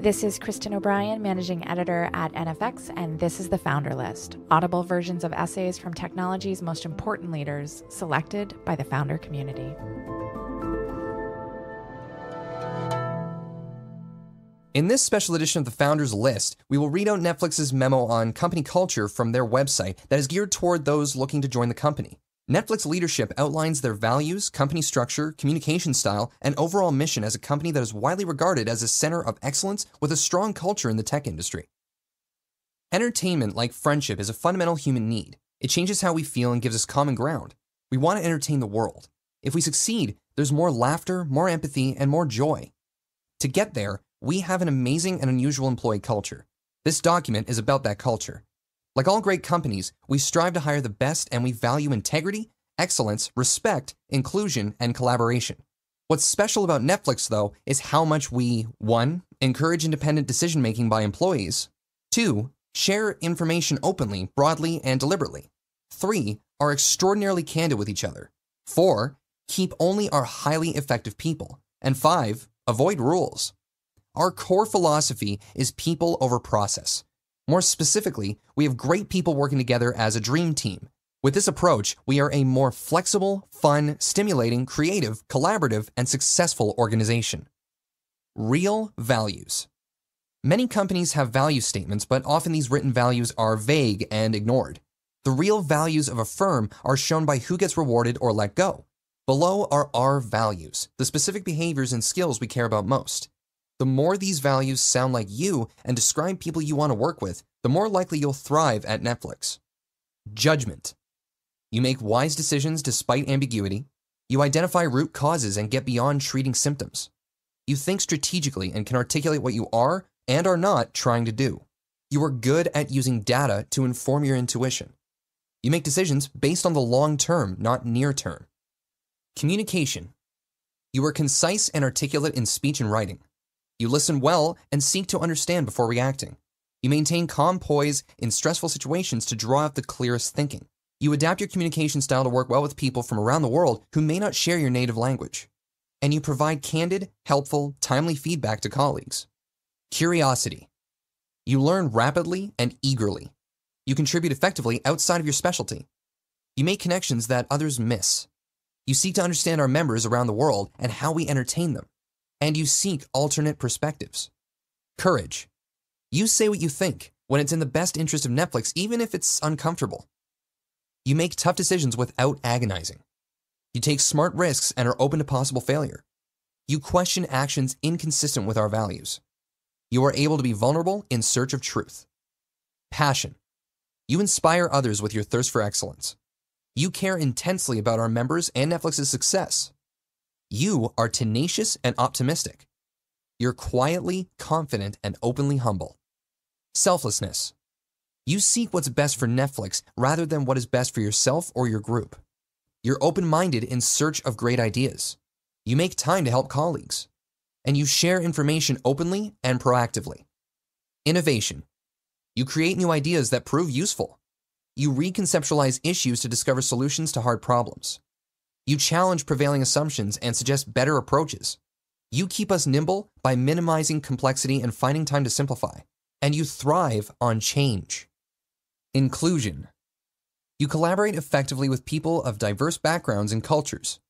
This is Kristen O'Brien, managing editor at NFX, and this is the Founder List audible versions of essays from technology's most important leaders, selected by the founder community. In this special edition of the Founders List, we will read out Netflix's memo on company culture from their website that is geared toward those looking to join the company. Netflix leadership outlines their values, company structure, communication style, and overall mission as a company that is widely regarded as a center of excellence with a strong culture in the tech industry. Entertainment, like friendship, is a fundamental human need. It changes how we feel and gives us common ground. We want to entertain the world. If we succeed, there's more laughter, more empathy, and more joy. To get there, we have an amazing and unusual employee culture. This document is about that culture. Like all great companies, we strive to hire the best and we value integrity, excellence, respect, inclusion, and collaboration. What's special about Netflix, though, is how much we 1. encourage independent decision making by employees, 2. share information openly, broadly, and deliberately, 3. are extraordinarily candid with each other, 4. keep only our highly effective people, and 5. avoid rules. Our core philosophy is people over process. More specifically, we have great people working together as a dream team. With this approach, we are a more flexible, fun, stimulating, creative, collaborative, and successful organization. Real values. Many companies have value statements, but often these written values are vague and ignored. The real values of a firm are shown by who gets rewarded or let go. Below are our values, the specific behaviors and skills we care about most. The more these values sound like you and describe people you want to work with, the more likely you'll thrive at Netflix. Judgment. You make wise decisions despite ambiguity. You identify root causes and get beyond treating symptoms. You think strategically and can articulate what you are and are not trying to do. You are good at using data to inform your intuition. You make decisions based on the long term, not near term. Communication. You are concise and articulate in speech and writing. You listen well and seek to understand before reacting. You maintain calm poise in stressful situations to draw out the clearest thinking. You adapt your communication style to work well with people from around the world who may not share your native language. And you provide candid, helpful, timely feedback to colleagues. Curiosity. You learn rapidly and eagerly. You contribute effectively outside of your specialty. You make connections that others miss. You seek to understand our members around the world and how we entertain them and you seek alternate perspectives. Courage. You say what you think when it's in the best interest of Netflix, even if it's uncomfortable. You make tough decisions without agonizing. You take smart risks and are open to possible failure. You question actions inconsistent with our values. You are able to be vulnerable in search of truth. Passion. You inspire others with your thirst for excellence. You care intensely about our members and Netflix's success. You are tenacious and optimistic. You're quietly confident and openly humble. Selflessness. You seek what's best for Netflix rather than what is best for yourself or your group. You're open minded in search of great ideas. You make time to help colleagues. And you share information openly and proactively. Innovation. You create new ideas that prove useful. You reconceptualize issues to discover solutions to hard problems. You challenge prevailing assumptions and suggest better approaches. You keep us nimble by minimizing complexity and finding time to simplify. And you thrive on change. Inclusion. You collaborate effectively with people of diverse backgrounds and cultures.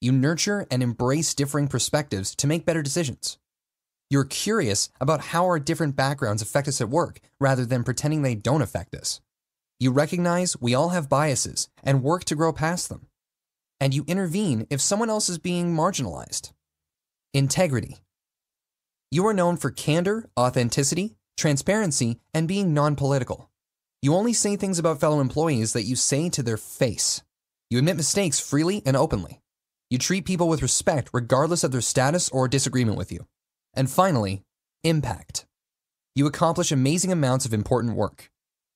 You nurture and embrace differing perspectives to make better decisions. You're curious about how our different backgrounds affect us at work rather than pretending they don't affect us. You recognize we all have biases and work to grow past them and you intervene if someone else is being marginalized. Integrity. You are known for candor, authenticity, transparency, and being non political. You only say things about fellow employees that you say to their face. You admit mistakes freely and openly. You treat people with respect regardless of their status or disagreement with you. And finally, impact. You accomplish amazing amounts of important work.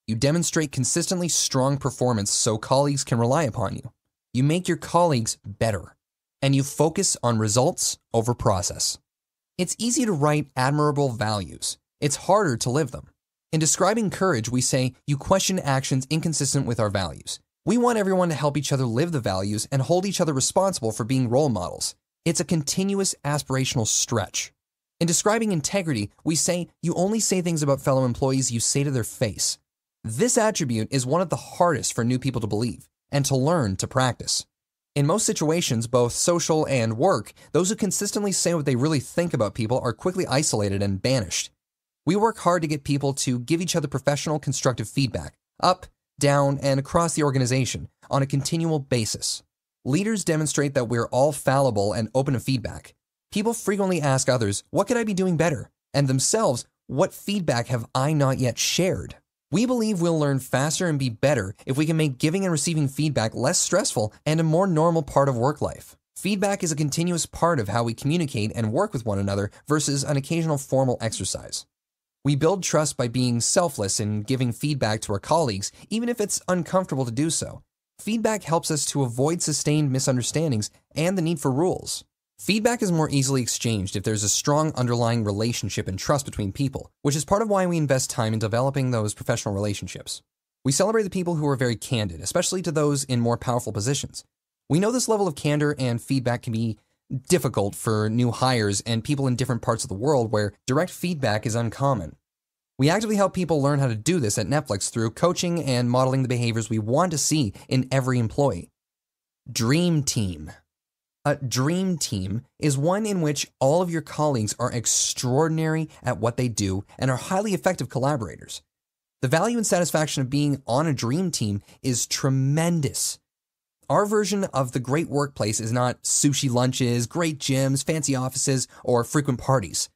You demonstrate consistently strong performance so colleagues can rely upon you you make your colleagues better, and you focus on results over process. It's easy to write admirable values, it's harder to live them. In describing courage, we say you question actions inconsistent with our values. We want everyone to help each other live the values and hold each other responsible for being role models. It's a continuous aspirational stretch. In describing integrity, we say you only say things about fellow employees you say to their face. This attribute is one of the hardest for new people to believe and to learn to practice. In most situations, both social and work, those who consistently say what they really think about people are quickly isolated and banished. We work hard to get people to give each other professional, constructive feedback, up, down, and across the organization, on a continual basis. Leaders demonstrate that we're all fallible and open to feedback. People frequently ask others, What could I be doing better? and themselves, What feedback have I not yet shared? We believe we'll learn faster and be better if we can make giving and receiving feedback less stressful and a more normal part of work life. Feedback is a continuous part of how we communicate and work with one another versus an occasional formal exercise. We build trust by being selfless in giving feedback to our colleagues, even if it's uncomfortable to do so. Feedback helps us to avoid sustained misunderstandings and the need for rules. Feedback is more easily exchanged if there's a strong underlying relationship and trust between people, which is part of why we invest time in developing those professional relationships. We celebrate the people who are very candid, especially to those in more powerful positions. We know this level of candor and feedback can be difficult for new hires and people in different parts of the world where direct feedback is uncommon. We actively help people learn how to do this at Netflix through coaching and modeling the behaviors we want to see in every employee. Dream Team a dream team is one in which all of your colleagues are extraordinary at what they do and are highly effective collaborators. The value and satisfaction of being on a dream team is tremendous. Our version of the great workplace is not sushi lunches, great gyms, fancy offices, or frequent parties.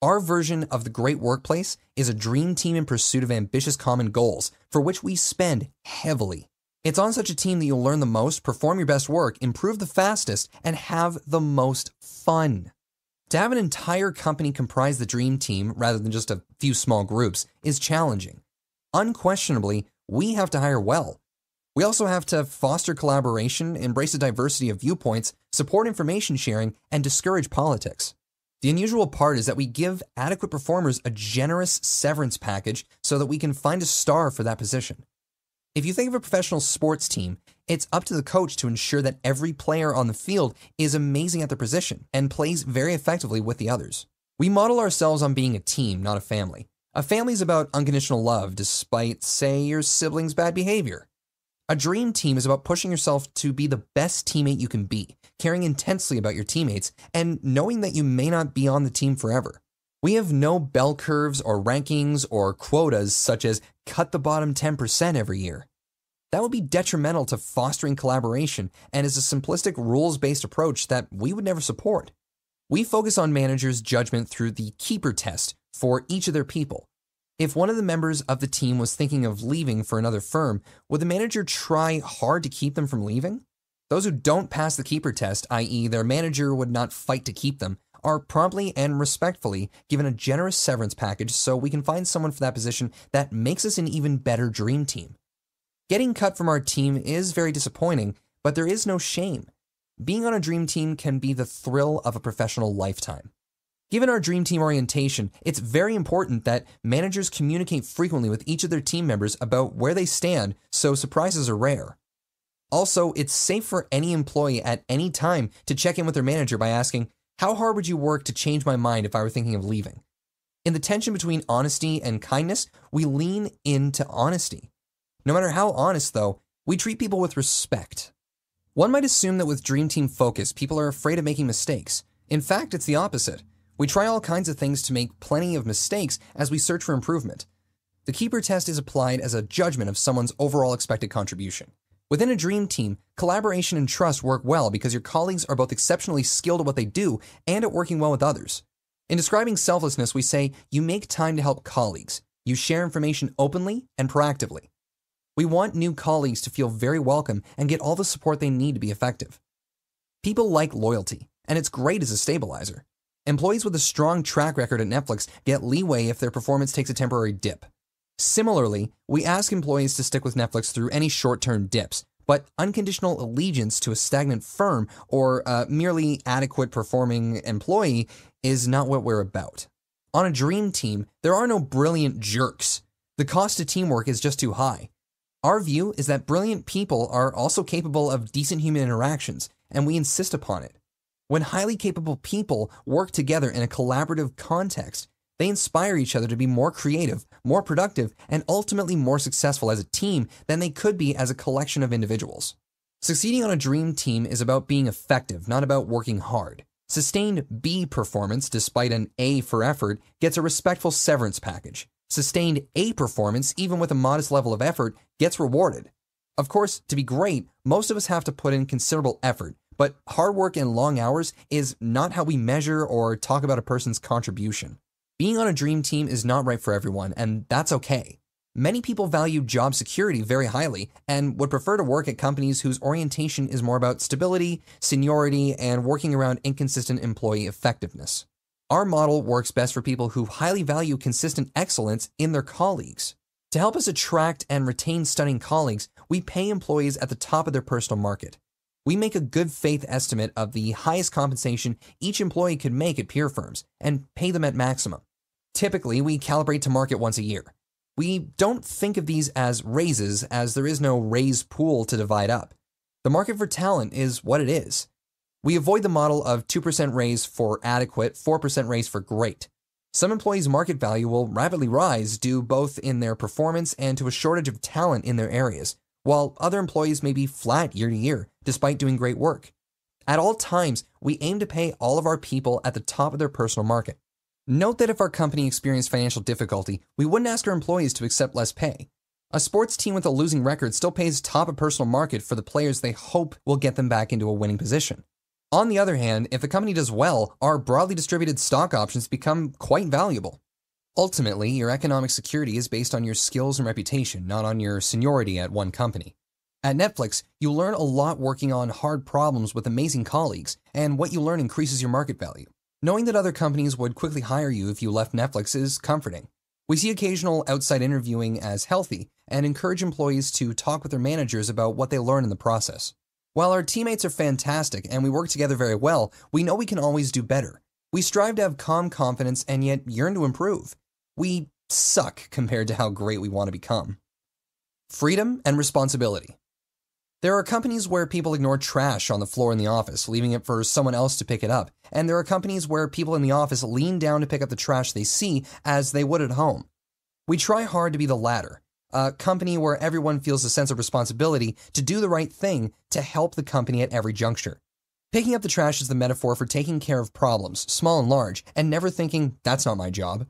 Our version of the great workplace is a dream team in pursuit of ambitious common goals for which we spend heavily. It's on such a team that you'll learn the most, perform your best work, improve the fastest, and have the most fun. To have an entire company comprise the dream team rather than just a few small groups is challenging. Unquestionably, we have to hire well. We also have to foster collaboration, embrace a diversity of viewpoints, support information sharing, and discourage politics. The unusual part is that we give adequate performers a generous severance package so that we can find a star for that position. If you think of a professional sports team, it's up to the coach to ensure that every player on the field is amazing at their position and plays very effectively with the others. We model ourselves on being a team, not a family. A family is about unconditional love despite, say, your sibling's bad behavior. A dream team is about pushing yourself to be the best teammate you can be, caring intensely about your teammates, and knowing that you may not be on the team forever. We have no bell curves or rankings or quotas such as cut the bottom 10% every year. That would be detrimental to fostering collaboration and is a simplistic rules based approach that we would never support. We focus on managers' judgment through the keeper test for each of their people. If one of the members of the team was thinking of leaving for another firm, would the manager try hard to keep them from leaving? Those who don't pass the keeper test, i.e., their manager would not fight to keep them, are promptly and respectfully given a generous severance package so we can find someone for that position that makes us an even better dream team. Getting cut from our team is very disappointing, but there is no shame. Being on a dream team can be the thrill of a professional lifetime. Given our dream team orientation, it's very important that managers communicate frequently with each of their team members about where they stand so surprises are rare. Also, it's safe for any employee at any time to check in with their manager by asking, how hard would you work to change my mind if I were thinking of leaving? In the tension between honesty and kindness, we lean into honesty. No matter how honest, though, we treat people with respect. One might assume that with Dream Team focus, people are afraid of making mistakes. In fact, it's the opposite. We try all kinds of things to make plenty of mistakes as we search for improvement. The Keeper test is applied as a judgment of someone's overall expected contribution. Within a dream team, collaboration and trust work well because your colleagues are both exceptionally skilled at what they do and at working well with others. In describing selflessness, we say you make time to help colleagues, you share information openly and proactively. We want new colleagues to feel very welcome and get all the support they need to be effective. People like loyalty, and it's great as a stabilizer. Employees with a strong track record at Netflix get leeway if their performance takes a temporary dip. Similarly, we ask employees to stick with Netflix through any short term dips, but unconditional allegiance to a stagnant firm or a merely adequate performing employee is not what we're about. On a dream team, there are no brilliant jerks. The cost of teamwork is just too high. Our view is that brilliant people are also capable of decent human interactions, and we insist upon it. When highly capable people work together in a collaborative context, they inspire each other to be more creative, more productive, and ultimately more successful as a team than they could be as a collection of individuals. Succeeding on a dream team is about being effective, not about working hard. Sustained B performance, despite an A for effort, gets a respectful severance package. Sustained A performance, even with a modest level of effort, gets rewarded. Of course, to be great, most of us have to put in considerable effort, but hard work and long hours is not how we measure or talk about a person's contribution. Being on a dream team is not right for everyone, and that's okay. Many people value job security very highly and would prefer to work at companies whose orientation is more about stability, seniority, and working around inconsistent employee effectiveness. Our model works best for people who highly value consistent excellence in their colleagues. To help us attract and retain stunning colleagues, we pay employees at the top of their personal market. We make a good faith estimate of the highest compensation each employee could make at peer firms and pay them at maximum. Typically, we calibrate to market once a year. We don't think of these as raises as there is no raise pool to divide up. The market for talent is what it is. We avoid the model of 2% raise for adequate, 4% raise for great. Some employees' market value will rapidly rise due both in their performance and to a shortage of talent in their areas, while other employees may be flat year to year despite doing great work. At all times, we aim to pay all of our people at the top of their personal market. Note that if our company experienced financial difficulty, we wouldn't ask our employees to accept less pay. A sports team with a losing record still pays top of personal market for the players they hope will get them back into a winning position. On the other hand, if the company does well, our broadly distributed stock options become quite valuable. Ultimately, your economic security is based on your skills and reputation, not on your seniority at one company. At Netflix, you learn a lot working on hard problems with amazing colleagues, and what you learn increases your market value. Knowing that other companies would quickly hire you if you left Netflix is comforting. We see occasional outside interviewing as healthy and encourage employees to talk with their managers about what they learn in the process. While our teammates are fantastic and we work together very well, we know we can always do better. We strive to have calm confidence and yet yearn to improve. We suck compared to how great we want to become. Freedom and responsibility. There are companies where people ignore trash on the floor in the office, leaving it for someone else to pick it up. And there are companies where people in the office lean down to pick up the trash they see as they would at home. We try hard to be the latter, a company where everyone feels a sense of responsibility to do the right thing to help the company at every juncture. Picking up the trash is the metaphor for taking care of problems, small and large, and never thinking, that's not my job.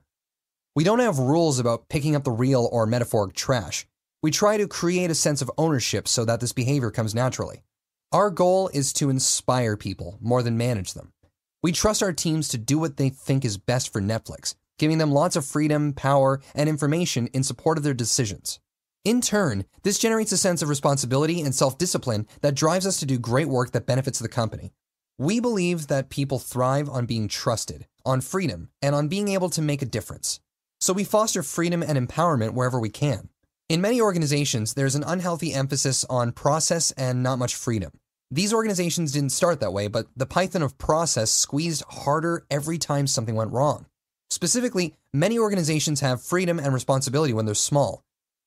We don't have rules about picking up the real or metaphoric trash. We try to create a sense of ownership so that this behavior comes naturally. Our goal is to inspire people more than manage them. We trust our teams to do what they think is best for Netflix, giving them lots of freedom, power, and information in support of their decisions. In turn, this generates a sense of responsibility and self discipline that drives us to do great work that benefits the company. We believe that people thrive on being trusted, on freedom, and on being able to make a difference. So we foster freedom and empowerment wherever we can. In many organizations, there's an unhealthy emphasis on process and not much freedom. These organizations didn't start that way, but the python of process squeezed harder every time something went wrong. Specifically, many organizations have freedom and responsibility when they're small.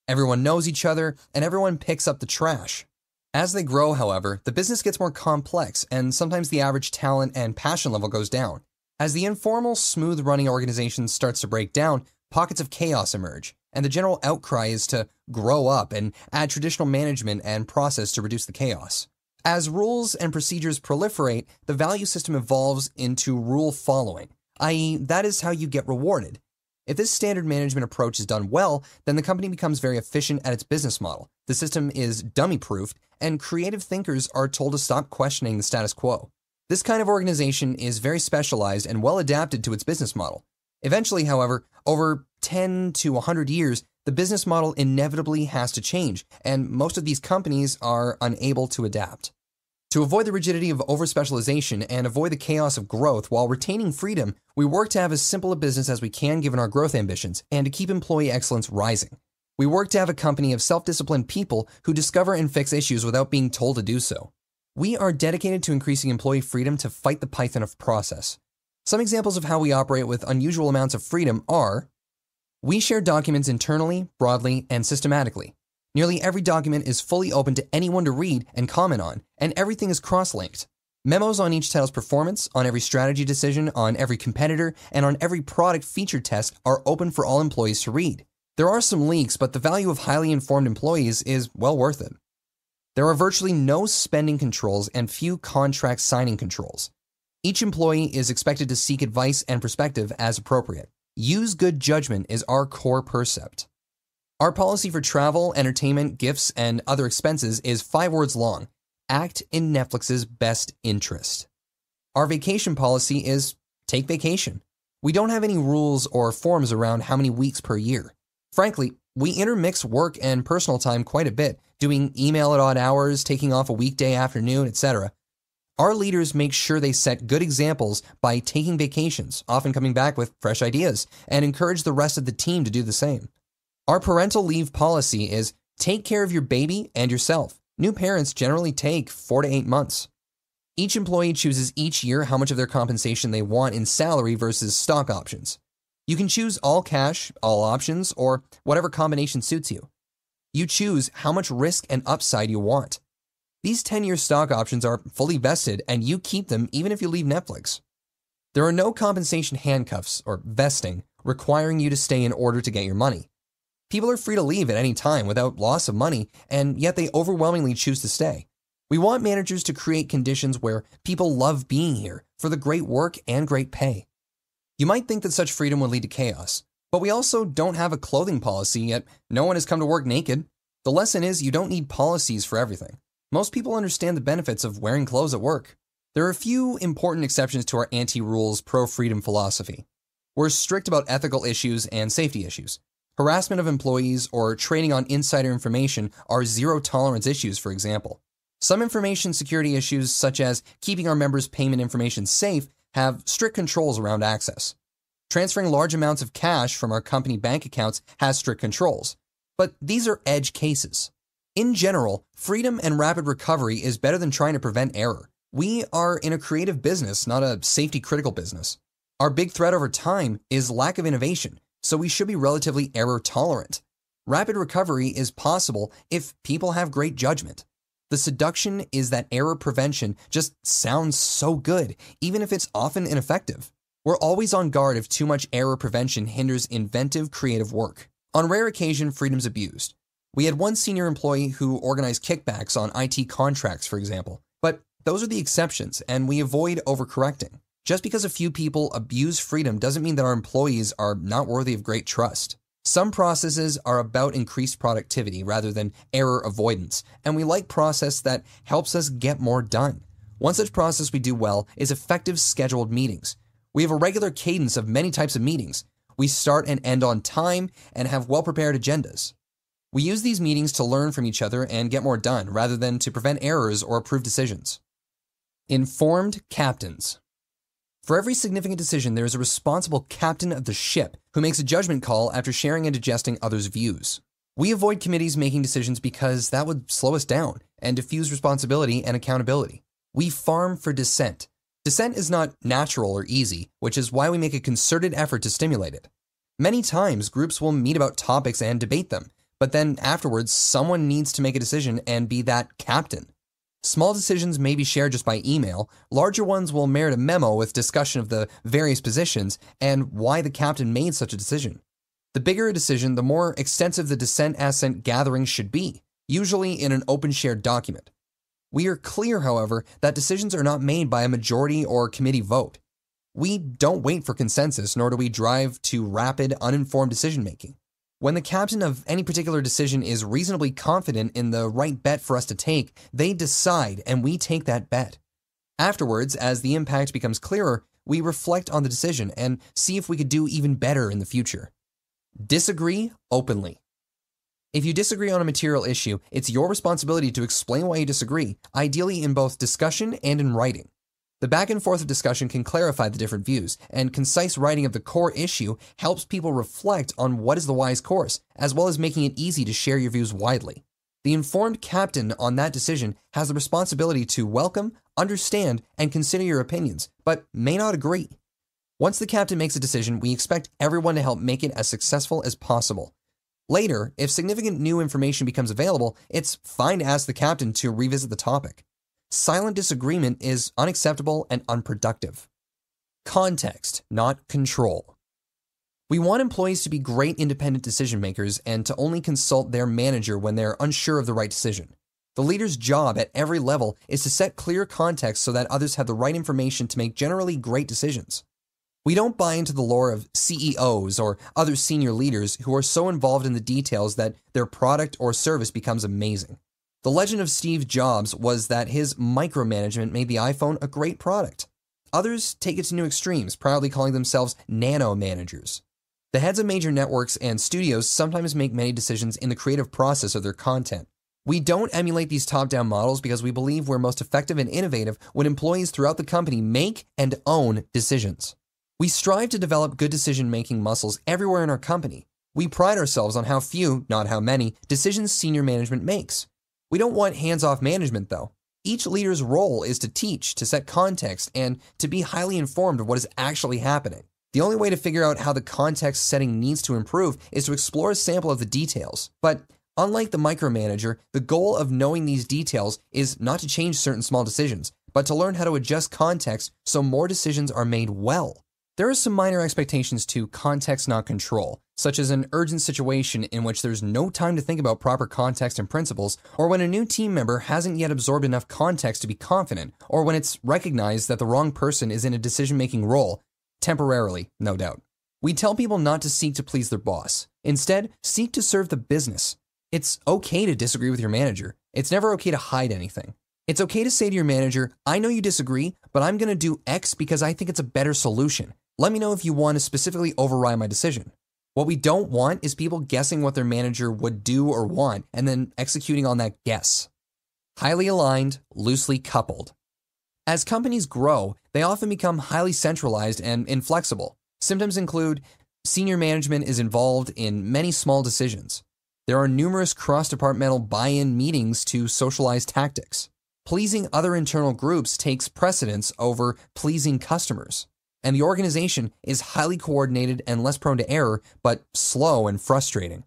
Everyone knows each other, and everyone picks up the trash. As they grow, however, the business gets more complex, and sometimes the average talent and passion level goes down. As the informal, smooth running organization starts to break down, pockets of chaos emerge and the general outcry is to grow up and add traditional management and process to reduce the chaos. As rules and procedures proliferate, the value system evolves into rule following, i.e., that is how you get rewarded. If this standard management approach is done well, then the company becomes very efficient at its business model. The system is dummy proofed, and creative thinkers are told to stop questioning the status quo. This kind of organization is very specialized and well adapted to its business model. Eventually, however, over 10 to 100 years, the business model inevitably has to change, and most of these companies are unable to adapt. To avoid the rigidity of overspecialization and avoid the chaos of growth while retaining freedom, we work to have as simple a business as we can given our growth ambitions and to keep employee excellence rising. We work to have a company of self disciplined people who discover and fix issues without being told to do so. We are dedicated to increasing employee freedom to fight the python of process. Some examples of how we operate with unusual amounts of freedom are we share documents internally, broadly, and systematically. Nearly every document is fully open to anyone to read and comment on, and everything is cross-linked. Memos on each title's performance, on every strategy decision, on every competitor, and on every product feature test are open for all employees to read. There are some leaks, but the value of highly informed employees is well worth it. There are virtually no spending controls and few contract signing controls. Each employee is expected to seek advice and perspective as appropriate. Use good judgment is our core percept. Our policy for travel, entertainment, gifts, and other expenses is five words long act in Netflix's best interest. Our vacation policy is take vacation. We don't have any rules or forms around how many weeks per year. Frankly, we intermix work and personal time quite a bit, doing email at odd hours, taking off a weekday afternoon, etc. Our leaders make sure they set good examples by taking vacations, often coming back with fresh ideas, and encourage the rest of the team to do the same. Our parental leave policy is take care of your baby and yourself. New parents generally take four to eight months. Each employee chooses each year how much of their compensation they want in salary versus stock options. You can choose all cash, all options, or whatever combination suits you. You choose how much risk and upside you want. These 10 year stock options are fully vested, and you keep them even if you leave Netflix. There are no compensation handcuffs or vesting requiring you to stay in order to get your money. People are free to leave at any time without loss of money, and yet they overwhelmingly choose to stay. We want managers to create conditions where people love being here for the great work and great pay. You might think that such freedom would lead to chaos, but we also don't have a clothing policy, yet no one has come to work naked. The lesson is you don't need policies for everything most people understand the benefits of wearing clothes at work. There are a few important exceptions to our anti rules, pro freedom philosophy. We're strict about ethical issues and safety issues. Harassment of employees or trading on insider information are zero tolerance issues, for example. Some information security issues, such as keeping our members' payment information safe, have strict controls around access. Transferring large amounts of cash from our company bank accounts has strict controls. But these are edge cases. In general, freedom and rapid recovery is better than trying to prevent error. We are in a creative business, not a safety critical business. Our big threat over time is lack of innovation, so we should be relatively error tolerant. Rapid recovery is possible if people have great judgment. The seduction is that error prevention just sounds so good, even if it's often ineffective. We're always on guard if too much error prevention hinders inventive, creative work. On rare occasion, freedom's abused. We had one senior employee who organized kickbacks on IT contracts, for example, but those are the exceptions, and we avoid overcorrecting. Just because a few people abuse freedom doesn't mean that our employees are not worthy of great trust. Some processes are about increased productivity rather than error avoidance, and we like process that helps us get more done. One such process we do well is effective scheduled meetings. We have a regular cadence of many types of meetings. We start and end on time and have well prepared agendas. We use these meetings to learn from each other and get more done rather than to prevent errors or approve decisions. Informed captains. For every significant decision, there is a responsible captain of the ship who makes a judgment call after sharing and digesting others' views. We avoid committees making decisions because that would slow us down and diffuse responsibility and accountability. We farm for dissent. Dissent is not natural or easy, which is why we make a concerted effort to stimulate it. Many times, groups will meet about topics and debate them, but then afterwards, someone needs to make a decision and be that captain. Small decisions may be shared just by email. Larger ones will merit a memo with discussion of the various positions and why the captain made such a decision. The bigger a decision, the more extensive the dissent assent gathering should be, usually in an open shared document. We are clear, however, that decisions are not made by a majority or committee vote. We don't wait for consensus, nor do we drive to rapid, uninformed decision making. When the captain of any particular decision is reasonably confident in the right bet for us to take, they decide and we take that bet. Afterwards, as the impact becomes clearer, we reflect on the decision and see if we could do even better in the future. Disagree openly. If you disagree on a material issue, it's your responsibility to explain why you disagree, ideally in both discussion and in writing. The back and forth of discussion can clarify the different views, and concise writing of the core issue helps people reflect on what is the wise course, as well as making it easy to share your views widely. The informed captain on that decision has the responsibility to welcome, understand, and consider your opinions, but may not agree. Once the captain makes a decision, we expect everyone to help make it as successful as possible. Later, if significant new information becomes available, it's fine to ask the captain to revisit the topic silent disagreement is unacceptable and unproductive. Context, not control. We want employees to be great independent decision makers and to only consult their manager when they're unsure of the right decision. The leader's job at every level is to set clear context so that others have the right information to make generally great decisions. We don't buy into the lore of CEOs or other senior leaders who are so involved in the details that their product or service becomes amazing. The legend of Steve Jobs was that his micromanagement made the iPhone a great product. Others take it to new extremes, proudly calling themselves nano managers. The heads of major networks and studios sometimes make many decisions in the creative process of their content. We don't emulate these top down models because we believe we're most effective and innovative when employees throughout the company make and own decisions. We strive to develop good decision making muscles everywhere in our company. We pride ourselves on how few, not how many, decisions senior management makes. We don't want hands off management, though. Each leader's role is to teach, to set context, and to be highly informed of what is actually happening. The only way to figure out how the context setting needs to improve is to explore a sample of the details. But unlike the micromanager, the goal of knowing these details is not to change certain small decisions, but to learn how to adjust context so more decisions are made well. There are some minor expectations to context, not control, such as an urgent situation in which there's no time to think about proper context and principles, or when a new team member hasn't yet absorbed enough context to be confident, or when it's recognized that the wrong person is in a decision making role, temporarily, no doubt. We tell people not to seek to please their boss. Instead, seek to serve the business. It's okay to disagree with your manager. It's never okay to hide anything. It's okay to say to your manager, I know you disagree, but I'm going to do X because I think it's a better solution. Let me know if you want to specifically override my decision. What we don't want is people guessing what their manager would do or want and then executing on that guess. Highly aligned, loosely coupled. As companies grow, they often become highly centralized and inflexible. Symptoms include senior management is involved in many small decisions. There are numerous cross departmental buy in meetings to socialize tactics. Pleasing other internal groups takes precedence over pleasing customers and the organization is highly coordinated and less prone to error, but slow and frustrating.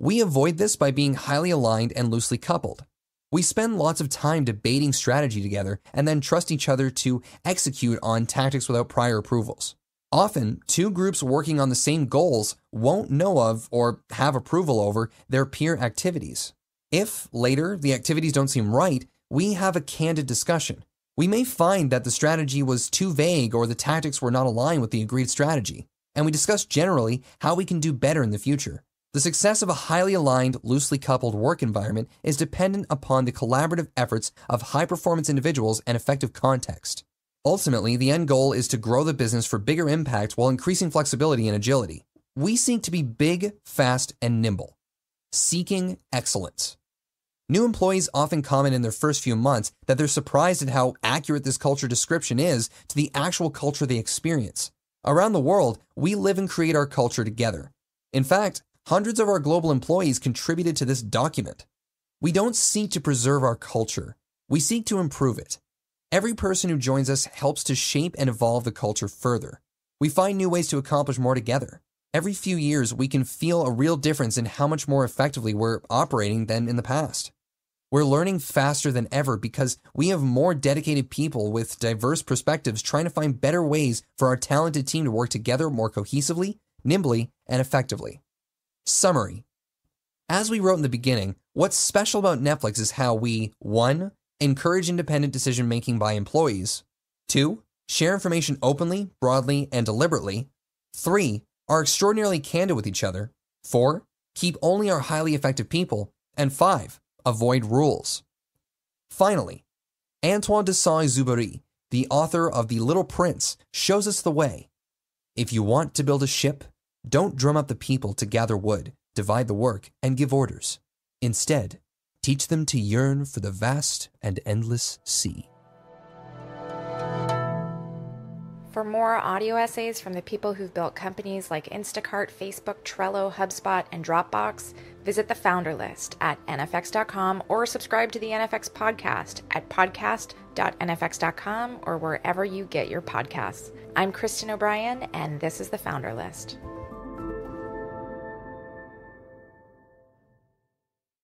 We avoid this by being highly aligned and loosely coupled. We spend lots of time debating strategy together and then trust each other to execute on tactics without prior approvals. Often, two groups working on the same goals won't know of or have approval over their peer activities. If later the activities don't seem right, we have a candid discussion we may find that the strategy was too vague or the tactics were not aligned with the agreed strategy, and we discuss generally how we can do better in the future. The success of a highly aligned, loosely coupled work environment is dependent upon the collaborative efforts of high performance individuals and effective context. Ultimately, the end goal is to grow the business for bigger impact while increasing flexibility and agility. We seek to be big, fast, and nimble, seeking excellence. New employees often comment in their first few months that they're surprised at how accurate this culture description is to the actual culture they experience. Around the world, we live and create our culture together. In fact, hundreds of our global employees contributed to this document. We don't seek to preserve our culture, we seek to improve it. Every person who joins us helps to shape and evolve the culture further. We find new ways to accomplish more together. Every few years, we can feel a real difference in how much more effectively we're operating than in the past. We're learning faster than ever because we have more dedicated people with diverse perspectives trying to find better ways for our talented team to work together more cohesively, nimbly, and effectively. Summary As we wrote in the beginning, what's special about Netflix is how we 1. Encourage independent decision making by employees, 2. Share information openly, broadly, and deliberately, 3. Are extraordinarily candid with each other, 4. Keep only our highly effective people, and 5 avoid rules. Finally, Antoine de Saint-Exupéry, the author of The Little Prince, shows us the way. If you want to build a ship, don't drum up the people to gather wood, divide the work, and give orders. Instead, teach them to yearn for the vast and endless sea. For more audio essays from the people who've built companies like Instacart, Facebook, Trello, HubSpot, and Dropbox, Visit the founder list at nfx.com or subscribe to the NFX podcast at podcast.nfx.com or wherever you get your podcasts. I'm Kristen O'Brien, and this is the founder list.